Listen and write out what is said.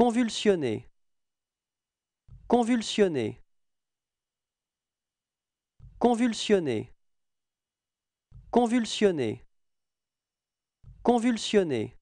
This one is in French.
Convulsionné. Convulsionné. Convulsionné. Convulsionné. Convulsionné.